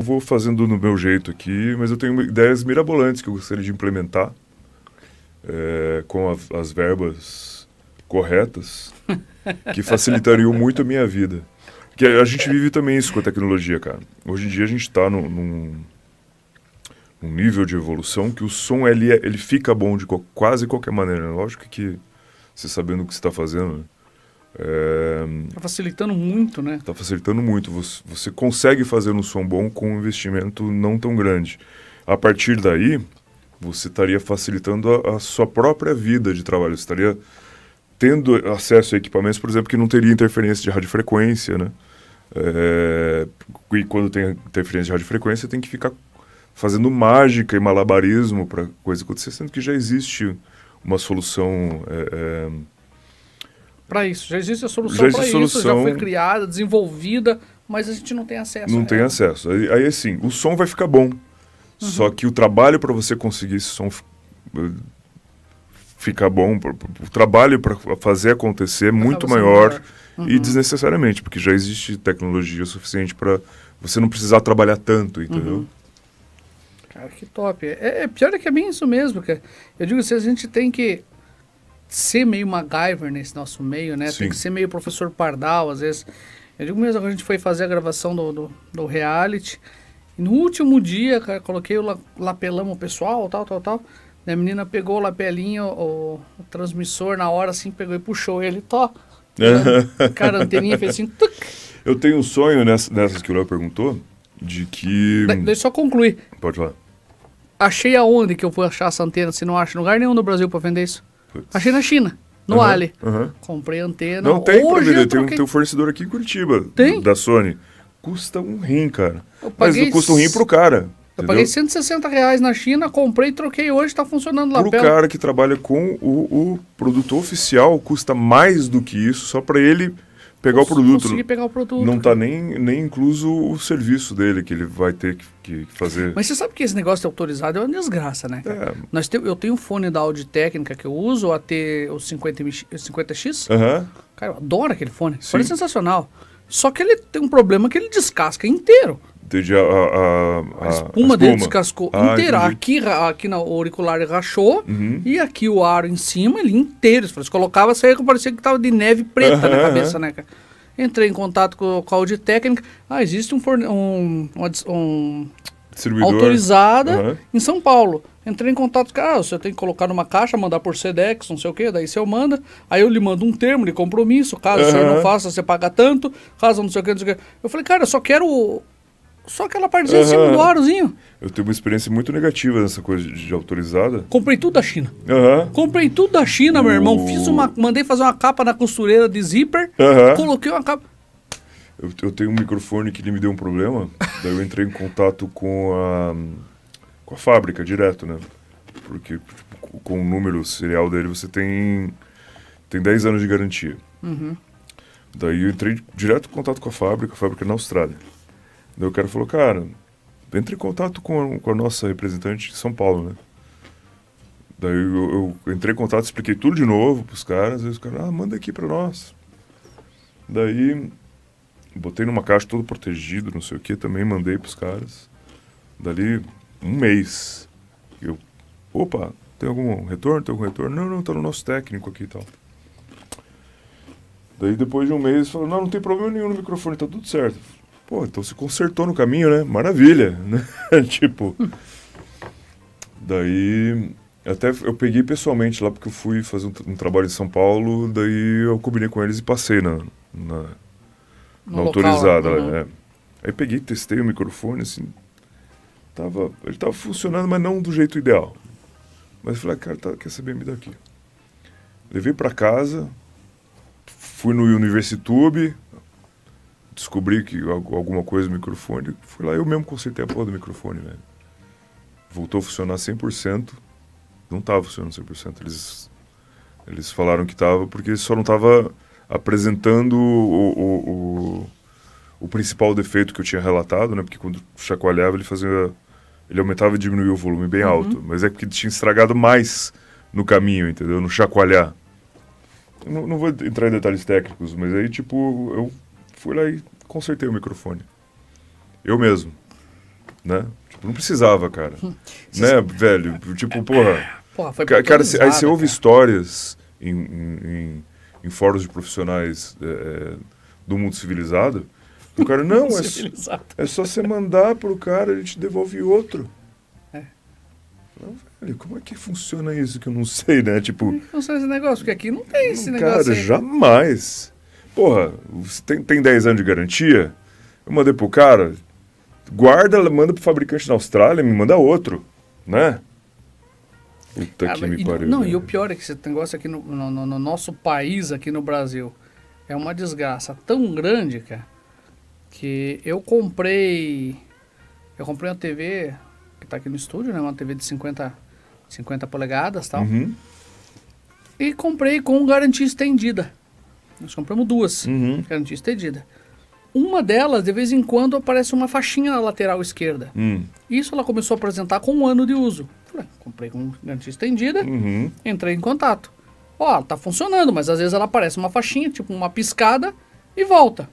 eu vou fazendo no meu jeito aqui, mas eu tenho ideias mirabolantes que eu gostaria de implementar é, com a, as verbas corretas, que facilitariam muito a minha vida. Porque a gente vive também isso com a tecnologia, cara. Hoje em dia a gente está num, num, num, nível de evolução que o som ele, é, ele fica bom de quase qualquer maneira. Né? Lógico que você sabendo o que você está fazendo, né? Está é... facilitando muito, né? Está facilitando muito. Você, você consegue fazer um som bom com um investimento não tão grande. A partir daí, você estaria facilitando a, a sua própria vida de trabalho. Você estaria tendo acesso a equipamentos, por exemplo, que não teria interferência de radiofrequência, né? É... e quando tem interferência de radiofrequência, tem que ficar fazendo mágica e malabarismo para coisa acontecer, sendo que já existe uma solução... É, é para isso. Já existe a solução para isso, já foi criada, desenvolvida, mas a gente não tem acesso. Não tem ela. acesso. Aí, aí assim, o som vai ficar bom. Uhum. Só que o trabalho para você conseguir esse som eh, ficar bom, o trabalho para fazer acontecer é muito maior uhum. e desnecessariamente, porque já existe tecnologia suficiente para você não precisar trabalhar tanto, entendeu? Uhum. Cara, que top. É, é, pior é que é bem isso mesmo, cara. Eu digo assim, a gente tem que ser meio MacGyver nesse nosso meio, né? Sim. Tem que ser meio professor Pardal, às vezes. Eu digo mesmo que a gente foi fazer a gravação do, do, do reality. No último dia, cara, coloquei o lapelão lapelamos o pessoal, tal, tal, tal. A menina pegou o lapelinho, o, o transmissor na hora, assim, pegou e puxou ele, to. cara, a anteninha fez assim, tuc. Eu tenho um sonho nessa, nessas que o Léo perguntou, de que... De, deixa eu só concluir. Pode falar. Achei aonde que eu vou achar essa antena, se não acho lugar nenhum no Brasil para vender isso? Putz. Achei na China, no uhum, Ali. Uhum. Comprei antena. Não tem Hoje tem um, tem um fornecedor aqui em Curitiba, tem? da Sony. Custa um rim, cara. Mas não custa um rim pro cara. Eu entendeu? paguei 160 reais na China, comprei, troquei hoje, tá funcionando lá. Pro cara que trabalha com o, o produto oficial, custa mais do que isso, só para ele pegar o produto. Conseguir pegar o produto. Não está nem, nem incluso o serviço dele que ele vai ter que, que fazer. Mas você sabe que esse negócio de autorizado é uma desgraça, né? É. Nós te, eu tenho um fone da Audi Técnica que eu uso, o AT 50, 50X. Uhum. Cara, eu adoro aquele fone. Sim. Fone sensacional. Só que ele tem um problema que ele descasca inteiro. Entendi, a, a, a, a espuma, dele descascou ah, inteira. Aqui, aqui na, auricular rachou uhum. e aqui o aro em cima, ele inteiro. se colocava, saía que parecia que estava de neve preta uhum. na cabeça, né, Entrei em contato com, com a Audi Técnica. Ah, existe um, forne... um, um, um autorizada uhum. em São Paulo. Entrei em contato com ah, você tem que colocar numa caixa, mandar por Sedex, não sei o quê, daí você manda. Aí eu lhe mando um termo de compromisso, caso uhum. o senhor não faça, você paga tanto, caso não sei o que não sei o que. Eu falei, cara, eu só quero só aquela partezinha uhum. em cima do arozinho. Eu tenho uma experiência muito negativa nessa coisa de, de autorizada. Comprei tudo da China. Uhum. Comprei tudo da China, meu irmão. Fiz uma, mandei fazer uma capa na costureira de zíper, uhum. coloquei uma capa. Eu, eu, tenho um microfone que ele me deu um problema. daí eu entrei em contato com a, com a fábrica direto, né? Porque tipo, com o número serial dele você tem, tem 10 anos de garantia. Uhum. Daí eu entrei direto em contato com a fábrica, a fábrica é na Austrália. Daí o cara falou, cara, entre em contato com a, com a nossa representante de São Paulo, né? Daí eu, eu, entrei em contato, expliquei tudo de novo pros caras, aí os caras, ah, manda aqui pra nós. Daí botei numa caixa todo protegido, não sei o que, também mandei pros caras. Dali um mês. Eu, opa, tem algum retorno? Tem algum retorno? Não, não, tá no nosso técnico aqui e tal. Daí depois de um mês, falou, não, não tem problema nenhum no microfone, tá tudo certo. Pô, então se consertou no caminho, né? Maravilha, né? tipo. Daí. Até eu peguei pessoalmente lá, porque eu fui fazer um, um, trabalho em São Paulo, daí eu combinei com eles e passei na, na, na autorizada. né? né? Aí peguei, testei o microfone, assim. Tava, ele tava funcionando, mas não do jeito ideal. Mas eu falei, ah, cara, tá, quer saber, me daqui. Levei para casa, fui no Universitube, descobri que alguma coisa no microfone, fui lá eu mesmo consertei a porra do microfone, velho. Voltou a funcionar 100%. Não tava funcionando 100%. Eles eles falaram que tava porque só não tava apresentando o, o, o, o principal defeito que eu tinha relatado, né? Porque quando chacoalhava ele fazia ele aumentava e diminuía o volume bem uhum. alto, mas é porque tinha estragado mais no caminho, entendeu? No chacoalhar. Não, não, vou entrar em detalhes técnicos, mas aí, tipo, eu fui lá e consertei o microfone. Eu mesmo. Né? Tipo, não precisava, cara. Hum. né, velho? Tipo, porra. porra foi cara, cara, aí você ouve histórias em, em, em, fóruns de profissionais é, é, do mundo civilizado. O cara, não, é, só, é só você mandar pro cara, ele te devolve outro. É. Não, velho, como é que funciona isso que eu não sei, né? Tipo. Não sei esse negócio, porque aqui não tem esse cara, negócio. Cara, jamais porra, você tem, tem 10 anos de garantia? Eu mandei pro cara, guarda, manda pro fabricante na Austrália, me manda outro, né? Puta ah, que me pariu. Não, né? e o pior é que esse negócio aqui no, no, no, nosso país, aqui no Brasil, é uma desgraça tão grande, cara, que eu comprei. Eu comprei uma TV, que tá aqui no estúdio, né? Uma TV de 50, 50 polegadas e tal. Uhum. E comprei com garantia estendida. Nós compramos duas, uhum. que estendida. Uma delas, de vez em quando, aparece uma faixinha na lateral esquerda. Hum. Isso ela começou a apresentar com um ano de uso. Falei, ah, comprei com garantia estendida, uhum. entrei em contato. Ó, oh, tá funcionando, mas às vezes ela aparece uma faixinha, tipo uma piscada, e volta.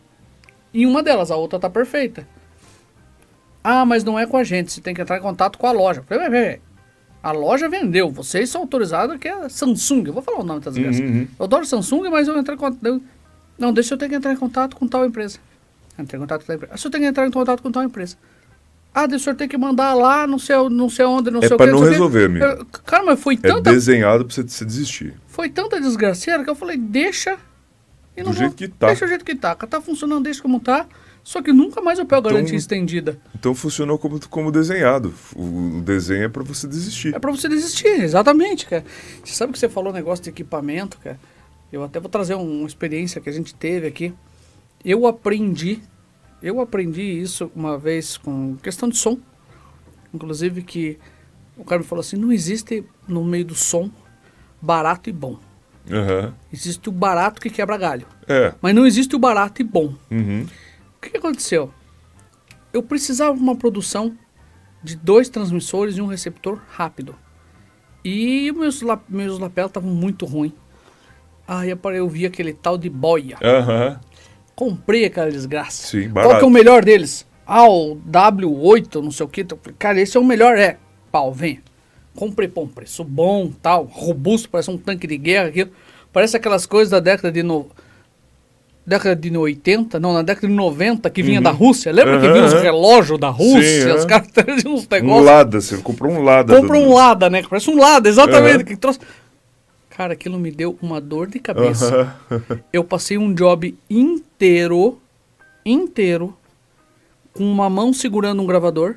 Em uma delas, a outra tá perfeita. Ah, mas não é com a gente, você tem que entrar em contato com a loja. Falei, vê, vê, a loja vendeu, vocês são autorizados que é a Samsung. Eu vou falar o nome das empresas. Uhum, uhum. Eu adoro Samsung, mas eu entrei em contato. Não, deixa eu ter que entrar em contato com tal empresa. Entrei em contato com tal empresa. Ah, deixa eu tenho que entrar em contato com tal empresa. Ah, o senhor que mandar lá, não sei, não sei onde, não é sei o que. É para não resolver, amigo. cara, mas foi é tanta... É desenhado para você desistir. Foi tanta desgraceira que eu falei, deixa... E do jeito que tá. Deixa o jeito que tá. Tá funcionando, deixa como tá. Só que nunca mais o pego a então, garantia estendida. Então funcionou como, como desenhado. O, desenho é para você desistir. É para você desistir, exatamente, cara. Você sabe que você falou negócio de equipamento, cara? Eu até vou trazer um, uma experiência que a gente teve aqui. Eu aprendi, eu aprendi isso uma vez com questão de som. Inclusive que o cara me falou assim, não existe no meio do som barato e bom. Uhum. Existe o barato que quebra galho. É. Mas não existe o barato e bom. Uhum que, que aconteceu? Eu precisava de uma produção de dois transmissores e um receptor rápido. E meus, la meus estavam muito ruim. Aí eu vi aquele tal de boia. Uhum. Comprei aquela desgraça. Sim, Qual que é o melhor deles? Ah, o W8, não sei o que. Então, cara, esse é o melhor. É, pau, vem. Comprei, pô, um preço bom, tal, robusto, parece um tanque de guerra. Aquilo. Parece aquelas coisas da década de... No década de 80, não, na década de 90, que vinha uhum. da Rússia. Lembra uhum. que vinha os uhum. relógios da Rússia? Sim, os é. caras traziam uns negócios. Um Lada, você comprou um Lada. Comprou um Lada, né? Que parece um Lada, exatamente. Uhum. Que trouxe... Cara, aquilo me deu uma dor de cabeça. Uhum. Eu passei um job inteiro, inteiro, com uma mão segurando um gravador,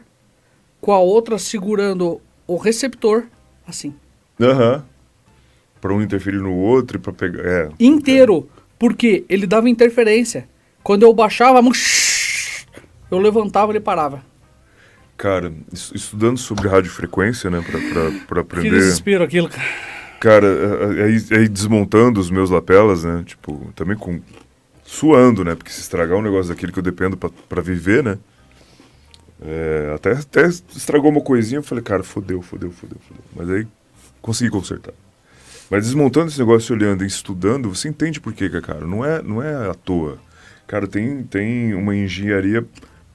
com a outra segurando o receptor, assim. Aham. Uhum. Pra um interferir no outro e pra pegar. É. Inteiro. Porque ele dava interferência. Quando eu baixava, eu levantava, ele parava. Cara, estudando sobre radiofrequência, né, pra, pra, pra aprender... Que desespero aquilo, cara. Cara, é, é, aí, aí desmontando os meus lapelas, né, tipo, também com... Suando, né, porque se estragar um negócio daquele que eu dependo pra, viver, né, é, até, até estragou uma coisinha, eu falei, cara, fodeu, fodeu, fodeu, fodeu. Mas aí consegui consertar. Mas desmontando esse negócio, olhando e estudando, você entende por quê, cara. Não é, não é à toa. Cara, tem, tem uma engenharia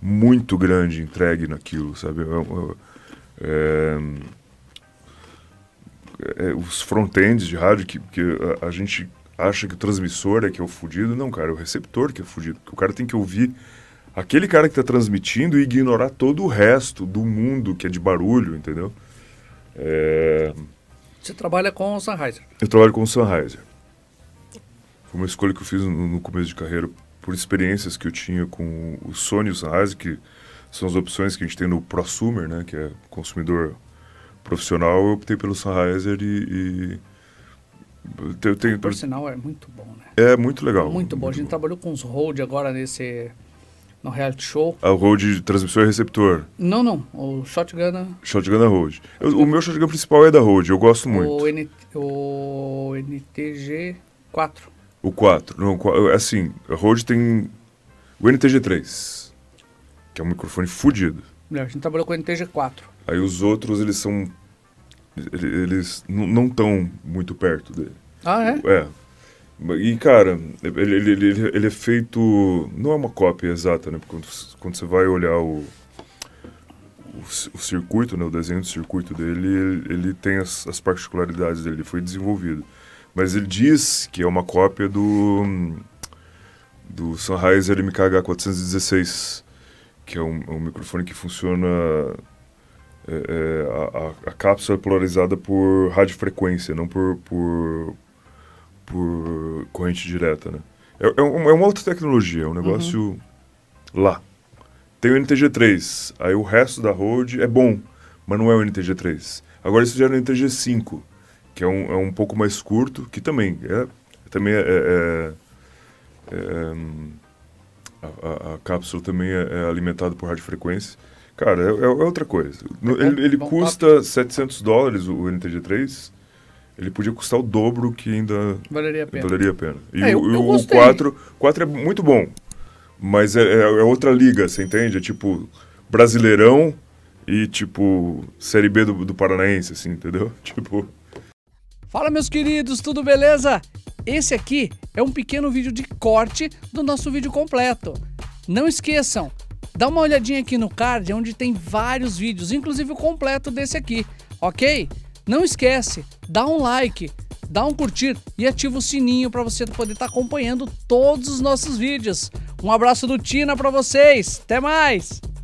muito grande entregue naquilo, sabe? É, é, é, é, os front-ends de rádio que, que a, a, gente acha que o transmissor é que é o fudido. Não, cara, é o receptor que é fudido. Porque o cara tem que ouvir aquele cara que está transmitindo e ignorar todo o resto do mundo que é de barulho, entendeu? É... Você trabalha com o Sennheiser? Eu trabalho com o Sennheiser. Foi uma escolha que eu fiz no, começo de carreira por experiências que eu tinha com o Sony e o Sennheiser, que são as opções que a gente tem no prosumer, né, que é consumidor profissional. Eu optei pelo Sennheiser e, e... Tem, tem... Por sinal, é muito bom, né? É muito legal. Muito, muito bom. a gente bom. trabalhou com os Rode agora nesse no reality show. A road de transmissor e é receptor? Não, não. O shotgun. É- shotgun da é road. Eu, o meu shotgun principal é da road, eu gosto muito. O, N, o NTG 4. O 4. Não, assim, a road tem o NTG 3, que é um microfone fudido. a gente trabalhou com o NTG 4. Aí os outros, eles são. Eles não estão muito perto dele. Ah, é? É. E, cara, ele, ele, ele, ele, é feito. Não é uma cópia exata, né? Porque quando, quando você vai olhar o, o, o, circuito, né? o desenho do circuito dele, ele, tem as, as, particularidades dele. Ele foi desenvolvido. Mas ele diz que é uma cópia do. do Sennheiser MKH416, que é um, é um microfone que funciona. É, é, a, a, a cápsula é polarizada por radiofrequência, não por, por por corrente direta, né? É, é, um, é uma outra tecnologia, é um negócio uhum. lá. Tem o NTG3, aí o resto da road é bom, mas não é o NTG3. Agora eles fizeram o NTG5, que é um, é um pouco mais curto, que também é... Também é, é, é, é hum, a, a, a, cápsula também é, alimentada por radiofrequência. Cara, é, outra coisa. Ele, ele custa 700 dólares, o NTG3, ele podia custar o dobro que ainda valeria a pena. Valeria a pena. E é, eu, o 4, quatro é muito bom, mas é, é, é, outra liga, você entende? É tipo Brasileirão e tipo Série B do, do Paranaense, assim, entendeu? Tipo. Fala, meus queridos, tudo beleza? Esse aqui é um pequeno vídeo de corte do nosso vídeo completo. Não esqueçam, dá uma olhadinha aqui no card onde tem vários vídeos, inclusive o completo desse aqui, ok? Não esquece, dá um like, dá um curtir e ativa o sininho para você poder estar tá acompanhando todos os nossos vídeos. Um abraço do Tina para vocês. Até mais.